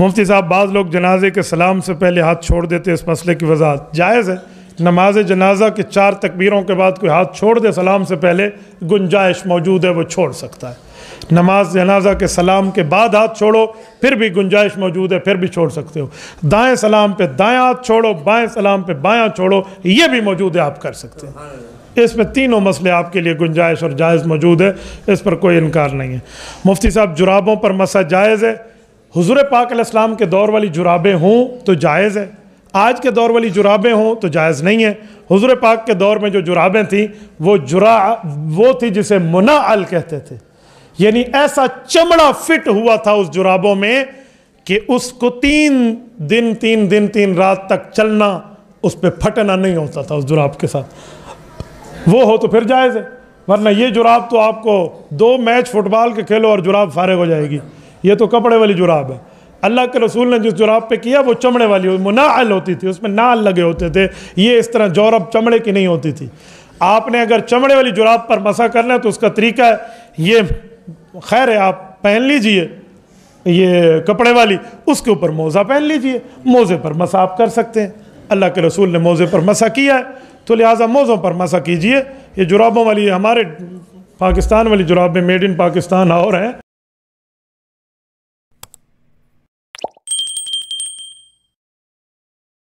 मुफ्ती साहब बाज़ लोग जनाजे के सलाम से पहले हाथ छोड़ देते इस मसले की वजाहत जायज़ है नमाज जनाजा के चार तकबीरों के बाद कोई हाथ छोड़ दे सलाम से पहले गुंजाइश मौजूद है वो छोड़ सकता है नमाज जनाजा के सलाम के बाद हाथ छोड़ो फिर भी गुंजाइश मौजूद है फिर भी छोड़ सकते हो दाएं सलाम पे दाएं हाथ छोड़ो बाएं सलाम पे बायां छोड़ो ये भी मौजूद है आप कर सकते हैं इसमें तीनों मसले आपके लिए गुंजाइश और जायज़ मौजूद है इस पर कोई इनकार नहीं है मुफ्ती साहब जुराबों पर मसा जायज़ है हुजूर पाक इस्लाम के दौर वाली जुराबें हों तो जायज़ है आज के दौर वाली जुराबें हों तो जायज़ नहीं है हुजूर पाक के दौर में जो जुराबें थी वो जुरा वो थी जिसे मुनाअल कहते थे यानी ऐसा चमड़ा फिट हुआ था उस जुराबों में कि उसको तीन दिन तीन दिन तीन रात तक चलना उस पर फटना नहीं होता था उस जुराब के साथ वो हो तो फिर जायज़ है वरना ये जुराब तो आपको दो मैच फुटबॉल के खेलो और जुराब फारग हो जाएगी ये तो कपड़े वाली जुराब है अल्लाह के रसूल ने जिस जुराब पे किया वो चमड़े वाली मुनाअल होती थी उसमें नाल लगे होते थे ये इस तरह जौरब चमड़े की नहीं होती थी आपने अगर चमड़े वाली जुराब पर मसा करना है तो उसका तरीका है ये खैर है आप पहन लीजिए ये कपड़े वाली उसके ऊपर मोज़ा पहन लीजिए मोज़े पर मसा आप कर सकते हैं अल्लाह के रसूल ने मोज़े पर मसा किया है तो लिहाजा मोज़ों पर मसा कीजिए ये जुराबों वाली हमारे पाकिस्तान वाली जुराबें मेड इन पाकिस्तान और हैं